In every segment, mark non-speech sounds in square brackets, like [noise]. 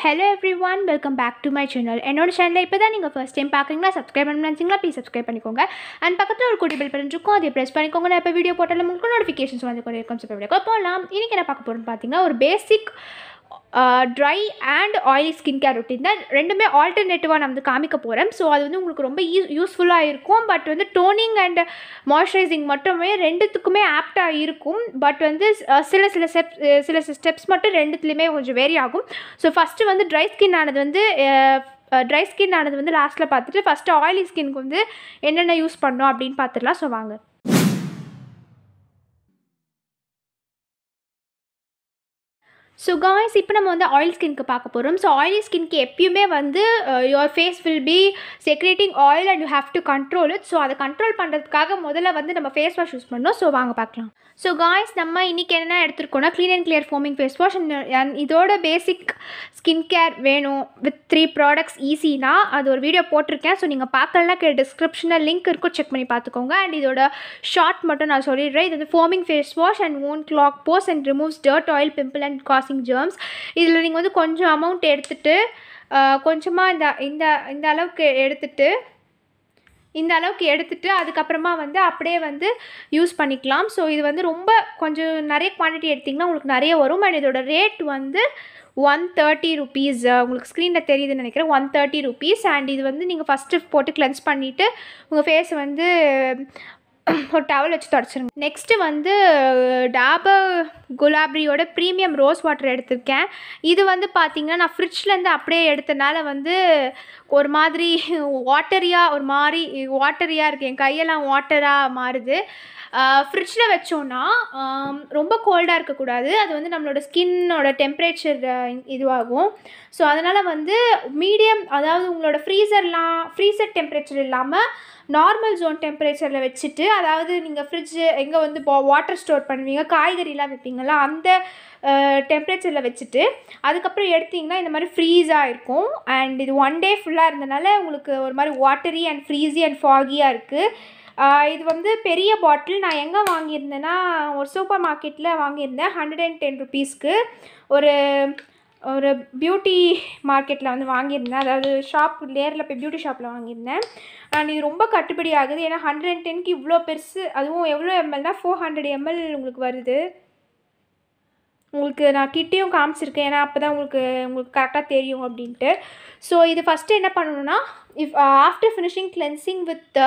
hello everyone welcome back to my channel என்னோட சேனலில் இப்போ தான் நீங்கள் ஃபஸ்ட் டைம் பார்க்குறீங்களா சப்ஸ்கிரைப் பண்ண நினச்சிங்களா ப்ளீஸ் சப்ஸ்கிரைப் பண்ணிக்கோங்க அண்ட் பக்கத்தில் ஒரு கூட்டி பில் பண்ணிருக்கோம் அதை ப்ரெஸ் பண்ணிக்கோங்க நான் இப்போ வீடியோ போட்டாலும் உங்களுக்கு நோட்டிஃபிகேஷன்ஸ் வந்து கொண்டு இருக்கும் ஸோ போகலாம் இன்றைக்கி என்ன பார்க்க போகிறோம்னு பார்த்தீங்கன்னா ஒரு basic dry and oily skin care routine தான் ரெண்டுமே ஆல்டர்னேட்டிவாக நான் வந்து காமிக்க போகிறேன் ஸோ அது வந்து உங்களுக்கு ரொம்ப யூஸ் யூஸ்ஃபுல்லாக இருக்கும் பட் வந்து டோனிங் அண்ட் மாய்ஸ்சரைசிங் மட்டுமே ரெண்டுத்துக்குமே ஆப்டாக இருக்கும் பட் வந்து சில சில ஸ்டெப்ஸ் சில ஸ்டெப்ஸ் மட்டும் ரெண்டுத்துலேயுமே கொஞ்சம் வேரி ஆகும் ஸோ ஃபஸ்ட்டு வந்து ட்ரை ஸ்கின் ஆனது வந்து ட்ரை ஸ்கின் ஆனது வந்து லாஸ்ட்டில் பார்த்துட்டு ஃபஸ்ட்டு ஆயிலி ஸ்கின்க்கு வந்து என்னென்ன யூஸ் பண்ணோம் அப்படின்னு பார்த்துடலாம் ஸோ வாங்க ஸோ காய்ஸ் இப்போ நம்ம வந்து ஆயில் ஸ்கின்க்கு பார்க்க போகிறோம் ஸோ ஆயிலி ஸ்கின்க்கு எப்பயுமே வந்து your face will be secreting oil and you have to control it so அதை கண்ட்ரோல் பண்ணுறதுக்காக முதல்ல வந்து நம்ம ஃபேஸ் வாஷ் யூஸ் பண்ணோம் ஸோ வாங்க பார்க்கலாம் ஸோ காய்ஸ் நம்ம இன்றைக்கி என்னென்ன எடுத்துருக்கோம்னா clean and clear foaming face wash and இதோட பேசிக் ஸ்கின் கேர் வேணும் வித் த்ரீ ப்ராடக்ட்ஸ் ஈஸினா அது ஒரு வீடியோ போட்டிருக்கேன் ஸோ நீங்கள் பார்க்கலனா கே டிஸ்கிரிப்ஷனில் லிங்க் இருக்கும் செக் பண்ணி பார்த்துக்கோங்க அண்ட் இதோட ஷார்ட் மட்டும் நான் சொல்லிடுறேன் இது வந்து foaming face wash and unclog pores and removes dirt oil pimple and cause causing germs இதில் நீங்கள் வந்து கொஞ்சம் அமௌண்ட் எடுத்துகிட்டு கொஞ்சமாக இந்த இந்த இந்த அளவுக்கு எடுத்துகிட்டு இந்த அளவுக்கு எடுத்துகிட்டு அதுக்கப்புறமா வந்து அப்படியே வந்து யூஸ் பண்ணிக்கலாம் ஸோ இது வந்து ரொம்ப கொஞ்சம் நிறைய குவான்டிட்டி எடுத்திங்கன்னா உங்களுக்கு நிறைய வரும் அண்ட் இதோட ரேட் வந்து ஒன் தேர்ட்டி ருபீஸ் உங்களுக்கு ஸ்க்ரீனில் தெரியுதுன்னு நினைக்கிறேன் ஒன் தேர்ட்டி ருபீஸ் அண்ட் இது வந்து நீங்கள் ஃபஸ்ட்டு போட்டு கிளென்ஸ் பண்ணிவிட்டு உங்கள் ஃபேஸ் வந்து [clears throat] ஒரு டவல் வச்சு தொடச்சிருங்க நெக்ஸ்ட்டு வந்து டாபர் குலாப்ரியோட ப்ரீமியம் ரோஸ் வாட்டர் எடுத்திருக்கேன் இது வந்து பார்த்திங்கன்னா நான் ஃப்ரிட்ஜ்லேருந்து அப்படியே எடுத்தனால வந்து ஒரு மாதிரி வாட்டரியாக ஒரு மாதிரி வாட்டரியாக இருக்குது என் கையெல்லாம் வாட்டராக மாறுது ஃப்ரிட்ஜில் வச்சோன்னா ரொம்ப கோல்டாக இருக்கக்கூடாது அது வந்து நம்மளோட ஸ்கின்னோட டெம்பரேச்சர் இதுவாகும் ஸோ அதனால் வந்து மீடியம் அதாவது உங்களோட ஃப்ரீசர்லாம் ஃப்ரீசர் டெம்பரேச்சர் இல்லாமல் நார்மல் ஜோன் டெம்பரேச்சரில் வச்சுட்டு அதாவது நீங்கள் ஃப்ரிட்ஜு எங்கே வந்து போ வாட்டர் ஸ்டோர் பண்ணுவீங்க காய்கறிலாம் வைப்பீங்களா அந்த டெம்ப்ரேச்சரில் வச்சுட்டு அதுக்கப்புறம் எடுத்திங்கன்னா இந்த மாதிரி ஃப்ரீஸாக இருக்கும் அண்ட் இது ஒன் டே ஃபுல்லாக இருந்தனால உங்களுக்கு ஒரு மாதிரி வாட்டரி அண்ட் ஃப்ரீஸி அண்ட் ஃபாகியாக இருக்குது இது வந்து பெரிய பாட்டில் நான் எங்கே வாங்கியிருந்தேன்னா ஒரு சூப்பர் மார்க்கெட்டில் வாங்கியிருந்தேன் ஹண்ட்ரட் அண்ட் டென் ருபீஸ்க்கு ஒரு ஒரு பியூட்டி மார்க்கெட்டில் வந்து வாங்கியிருந்தேன் அதாவது ஷாப் நேரில் போய் பியூட்டி ஷாப்பில் வாங்கியிருந்தேன் அண்ட் இது ரொம்ப கட்டுப்படி ஆகுது ஏன்னா ஹண்ட்ரட் அண்ட் டென்க்கு இவ்வளோ பெருசு அதுவும் எவ்வளோ எம்எல்னா ஃபோர் ஹண்ட்ரட் எம்எல் உங்களுக்கு வருது உங்களுக்கு நான் கிட்டேயும் காமிச்சிருக்கேன் ஏன்னா அப்போ தான் உங்களுக்கு உங்களுக்கு கரெக்டாக தெரியும் அப்படின்ட்டு ஸோ இது ஃபஸ்ட்டு என்ன பண்ணணும்னா if after finishing cleansing with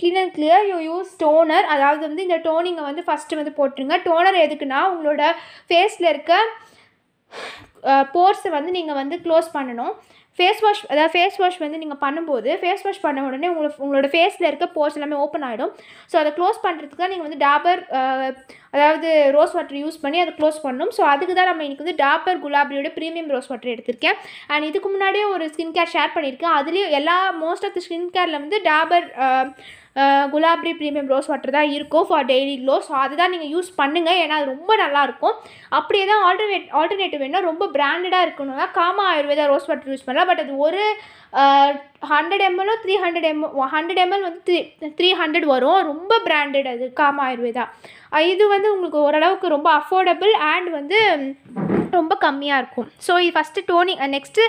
clean and clear you use toner அதாவது வந்து இந்த டோனிங்கை வந்து ஃபஸ்ட்டு வந்து போட்டுருங்க டோனர் எதுக்குன்னா உங்களோட ஃபேஸில் இருக்க போர்ஸை வந்து நீங்கள் வந்து க்ளோஸ் பண்ணணும் ஃபேஸ் வாஷ் அதாவது ஃபேஸ் வாஷ் வந்து நீங்கள் பண்ணும்போது ஃபேஸ் வாஷ் பண்ண உடனே உங்களோட உங்களோட ஃபேஸில் இருக்க போர்ஸ் எல்லாமே ஓப்பன் ஆகிடும் ஸோ அதை க்ளோஸ் பண்ணுறதுக்கு நீங்கள் வந்து டாபர் அதாவது ரோஸ் வாட்டர் யூஸ் பண்ணி அதை க்ளோஸ் பண்ணணும் ஸோ அதுக்கு தான் நம்ம இன்றைக்கி வந்து டாப்பர் குலாபியோட ப்ரீமியம் ரோஸ் வாட்டர் எடுத்திருக்கேன் அண்ட் இதுக்கு முன்னாடியே ஒரு ஸ்கின் கேர் ஷேர் பண்ணியிருக்கேன் அதுலேயும் எல்லா மோஸ்ட் ஆஃப் த ஸ்கின் கேரில் வந்து Dabur Gulabari premium rose water தான் இருக்கும் ஃபார் டெய்லி க்ளோ ஸோ அதை தான் நீங்கள் யூஸ் பண்ணுங்கள் ஏன்னா அது ரொம்ப நல்லாயிருக்கும் அப்படியே தான் ஆல்டர்னேட் ஆல்டர்னேட்டிவ் வேணும் ரொம்ப பிராண்டடாக இருக்கணும்னா Kama Ayurveda rose water use பண்ணலாம் பட் அது ஒரு ஹண்ட்ரட் எம்எல்லோ three hundred M hundred ML வந்து த்ரீ த்ரீ ஹண்ட்ரட் வரும் ரொம்ப பிராண்டட் அது காமா ஆயுர்வேதா இது வந்து வந்து உங்களுக்கு ஓரளவுக்கு ரொம்ப அஃபோர்டபுள் அண்ட் வந்து ரொம்ப கம்மியாக இருக்கும் ஸோ இது first toning next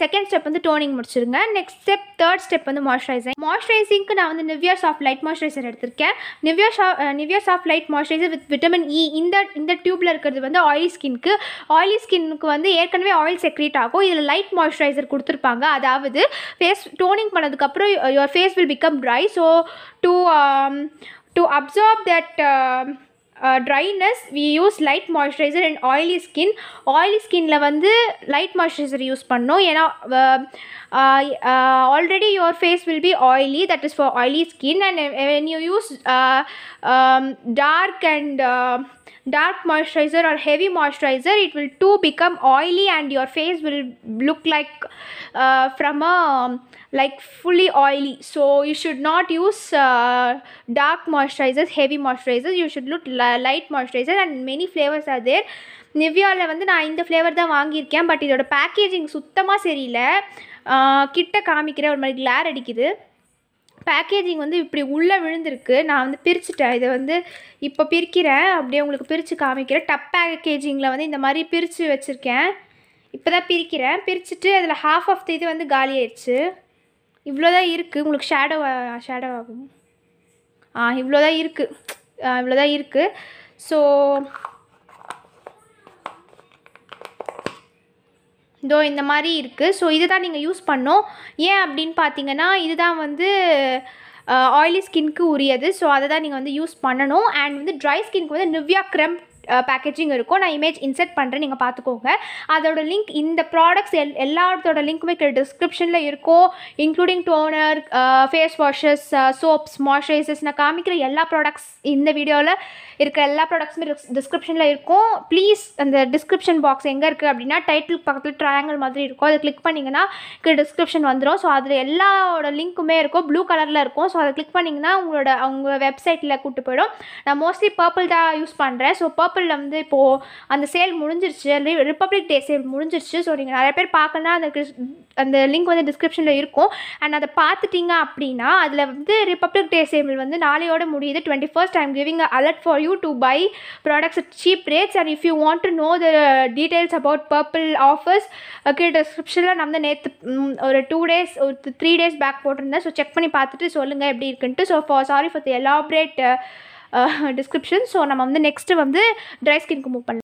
second step வந்து டோனிங் முடிச்சிருங்க நெக்ஸ்ட் ஸ்டெப் தேர்ட் ஸ்டெப் வந்து மாய்ஸ்சரைசிங் மாய்ஸ்சரைசிங்க்கு நான் வந்து நிவ்யர்ஸ் ஆஃப் லைட் மாய்ஸ்சரைசர் எடுத்திருக்கேன் நிவ்யர்ஸ் of நிவ்யர்ஸ் of light moisturiser with vitamin E இந்த இந்த டியூப்பில் இருக்கிறது வந்து ஆயிலி ஸ்கின்க்கு ஆயிலி ஸ்கின்னுக்கு வந்து ஏற்கனவே ஆயில் செக்ரேட் ஆகும் இதில் லைட் மாய்ஸ்சரைசர் கொடுத்துருப்பாங்க அதாவது ஃபேஸ் டோனிங் பண்ணதுக்கப்புறம் your face will become dry so to to observe that uh, dryness we use light moisturizer and oily skin oily skinல வந்து light moisturizer use பண்ணோம் ஏனா already your face will be oily that is for oily skin and when you use uh, um, dark and uh, dark moisturizer or heavy moisturizer it will too become oily and your face will look like uh, from a like fully oily so you should not use uh, dark moisturizers heavy moisturizers you should look light moisturizer and many flavors are there நிவ்யாவில் வந்து நான் இந்த flavour தான் வாங்கியிருக்கேன் but இதோட packaging சுத்தமாக சரியில்லை கிட்ட காமிக்கிற ஒரு மாதிரி கிளார் அடிக்குது பேக்கேஜிங் வந்து இப்படி உள்ளே விழுந்திருக்கு நான் வந்து பிரிச்சுட்டேன் இதை வந்து இப்போ பிரிக்கிறேன் அப்படியே உங்களுக்கு பிரித்து காமிக்கிறேன் டப் பேக்கேஜிங்கில் வந்து இந்த மாதிரி பிரித்து வச்சுருக்கேன் இப்போ தான் பிரிக்கிறேன் பிரிச்சுட்டு அதில் ஹாஃப் ஆஃப் த இது வந்து காலி ஆயிடுச்சு இவ்வளோ தான் இருக்குது உங்களுக்கு ஷேடோ ஷேடோ ஆகும் ஆ இவ்வளோதான் இருக்குது இவ்வளோதான் இருக்குது ஸோ இதோ இந்த மாதிரி இருக்குது ஸோ இது தான் நீங்கள் யூஸ் பண்ணோம் ஏன் அப்படின்னு பார்த்தீங்கன்னா இதுதான் வந்து ஆயிலி ஸ்கின்க்கு உரியது ஸோ அதை தான் நீங்கள் வந்து யூஸ் பண்ணணும் அண்ட் வந்து ட்ரை ஸ்கின்க்கு வந்து நிவ்யா க்ரம் பேக்கேஜிங் இருக்கும் நான் இமேஜ் இன்செர்ட் பண்ணுறேன் நீங்கள் பார்த்துக்கோங்க அதோட லிங்க் இந்த ப்ராடக்ட்ஸ் எல் எல்லாத்தோட லிங்க்குமே டிஸ்கிரிப்ஷனில் இருக்கும் including toner face washes soaps moisturizers நான் காமிக்கிற எல்லா ப்ராடக்ட்ஸ் இந்த வீடியோவில் இருக்கிற எல்லா ப்ராடக்ட்ஸுமே டிஸ்கிரிப்ஷனில் இருக்கும் ப்ளீஸ் அந்த டிஸ்கிரிப்ஷன் பாக்ஸ் எங்கே இருக்குது அப்படின்னா டைட்டில் பக்கத்தில் ட்ரையாங்கல் மாதிரி இருக்கும் அதை கிளிக் பண்ணிங்கன்னா டிஸ்கிரிப்ஷன் வந்துடும் ஸோ அதில் எல்லாவோட லிங்க்குமே இருக்கும் ப்ளூ கலரில் இருக்கும் ஸோ அதை கிளிக் பண்ணிங்கன்னா உங்களோட அவங்க வெப்சைட்டில் கூப்பிட்டு போயிடும் நான் மோஸ்ட்லி பர்பிள் தான் யூஸ் பண்ணுறேன் ஸோ பர்பிள் பர்பிளில் வந்து இப்போது அந்த சேல் முடிஞ்சிருச்சு ரிப்பப்ளிக் டே சேல் முடிஞ்சிருச்சு ஸோ நீங்கள் நிறைய பேர் பார்க்கலன்னா அந்த அந்த லிங்க் வந்து டிஸ்கிரிப்ஷனில் இருக்கும் அண்ட் அதை பார்த்துட்டிங்க அப்படின்னா அதில் வந்து ரிப்பப்ளிக் டே சேல் வந்து நாளையோட முடியுது twenty first I'm giving alert for you to buy products at cheap rates and if you want to know the details about Purplle offers கீழே டிஸ்கிரிப்ஷனில் நான் வந்து நேற்று ஒரு டூ டேஸ் ஒரு த்ரீ டேஸ் பேக் போட்டிருந்தேன் ஸோ செக் பண்ணி பார்த்துட்டு சொல்லுங்கள் எப்படி இருக்குன்ட்டு so for sorry for the elaborate description so நம்ம வந்து நெக்ஸ்ட்டு வந்து ட்ரை ஸ்கின்க்கு மூவ் பண்ணலாம்